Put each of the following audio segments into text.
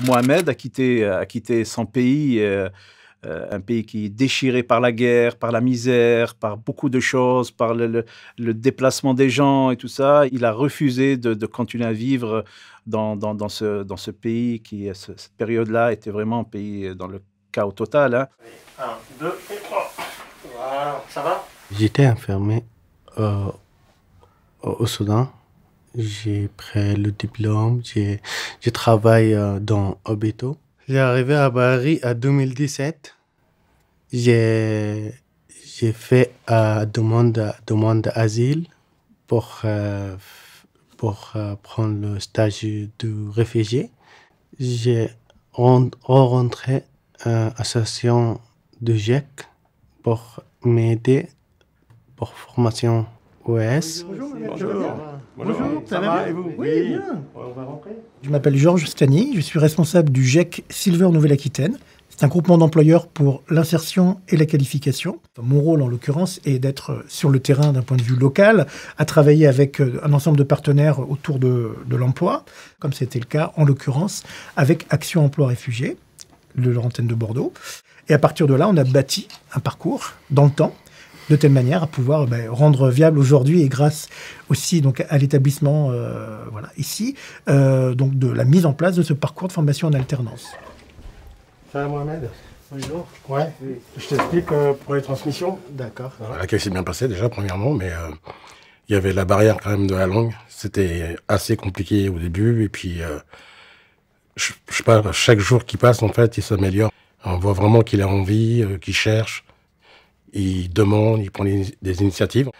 Mohamed a quitté, euh, a quitté son pays, euh, euh, un pays qui est déchiré par la guerre, par la misère, par beaucoup de choses, par le, déplacement des gens et tout ça. Il a refusé de, continuer à vivre dans, dans, ce, dans ce pays qui, à cette période-là, était vraiment un pays dans le chaos total. Hein. Un, deux et trois. ça va J'étais enfermé au Soudan j'ai pris le diplôme, j'ai travaille euh, dans Obito. J'ai arrivé à Paris en 2017. J'ai fait une euh, demande demande d'asile pour euh, pour prendre le stage de réfugié. J'ai rentré à l'association de GEC pour m'aider pour formation OS. Bonjour, Bonjour. ça, va, et vous Oui, bien. On va rentrer. Je m'appelle Georges Stani, je suis responsable du GEC Silver Nouvelle-Aquitaine. C'est un groupement d'employeurs pour l'insertion et la qualification. Mon rôle, en l'occurrence, est d'être euh, sur le terrain d'un point de vue local, à travailler avec euh, un ensemble de partenaires autour de, l'emploi, comme c'était le cas, en l'occurrence, avec Action Emploi Réfugiés, de leur de Bordeaux. Et à partir de là, on a bâti un parcours dans le temps de telle manière à pouvoir ben, rendre viable aujourd'hui et grâce aussi donc à l'établissement euh, voilà ici euh, donc de la mise en place de ce parcours de formation en alternance. Salut Mohamed Bonjour. Ouais. Oui. Je t'explique euh, pour les transmissions. D'accord. Voilà. s'est bien passé déjà premièrement, mais il y avait la barrière quand même de la langue. C'était assez compliqué au début et puis je, je chaque jour qui passe en fait il s'améliore. On voit vraiment qu'il a envie, qu'il cherche il demande, il prend des, initiatives.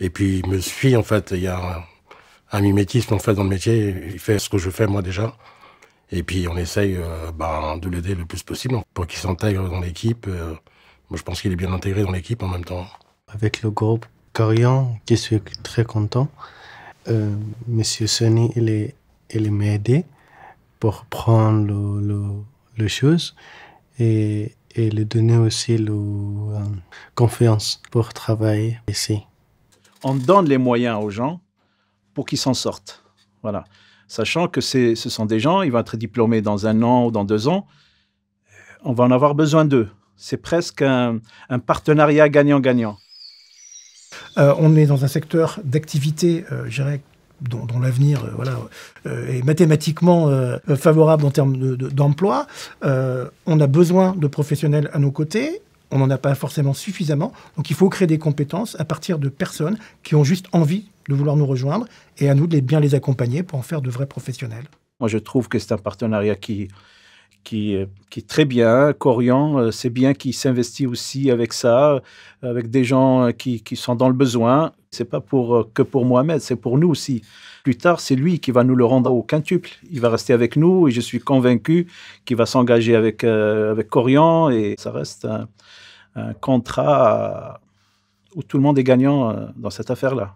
Et puis, il me suit, en fait. Il y a un, mimétisme, en fait, dans le métier. Il fait ce que je fais, moi, déjà. Et puis, on essaye euh, bah, de l'aider le plus possible pour qu'il s'intègre dans l'équipe. Euh, moi, je pense qu'il est bien intégré dans l'équipe en même temps. Avec le groupe Corian, qui suis très content. Euh, Monsieur Sony, il, il m'a aidé pour prendre le, le, le chose. Et et lui donner aussi la euh, confiance pour travailler ici. On donne les moyens aux gens pour qu'ils s'en sortent. Voilà. Sachant que ce sont des gens, ils vont être diplômés dans un an ou dans deux ans, on va en avoir besoin d'eux. C'est presque un, partenariat gagnant-gagnant. Euh, on est dans un secteur d'activité, euh, je dirais, dont, l'avenir euh, voilà, euh, est mathématiquement euh, favorable en termes d'emploi. on a besoin de professionnels à nos côtés on n'en a pas forcément suffisamment. Donc il faut créer des compétences à partir de personnes qui ont juste envie de vouloir nous rejoindre et à nous de les, bien les accompagner pour en faire de vrais professionnels. Moi, je trouve que c'est un partenariat qui, qui, euh, qui est très bien. Corian, euh, c'est bien qu'il s'investit aussi avec ça, euh, avec des gens qui, qui sont dans le besoin. Ce n'est pas pour, que pour Mohamed, c'est pour nous aussi. Plus tard, c'est lui qui va nous le rendre au quintuple. Il va rester avec nous et je suis convaincu qu'il va s'engager avec, avec Corian et ça reste un contrat où tout le monde est gagnant dans cette affaire-là.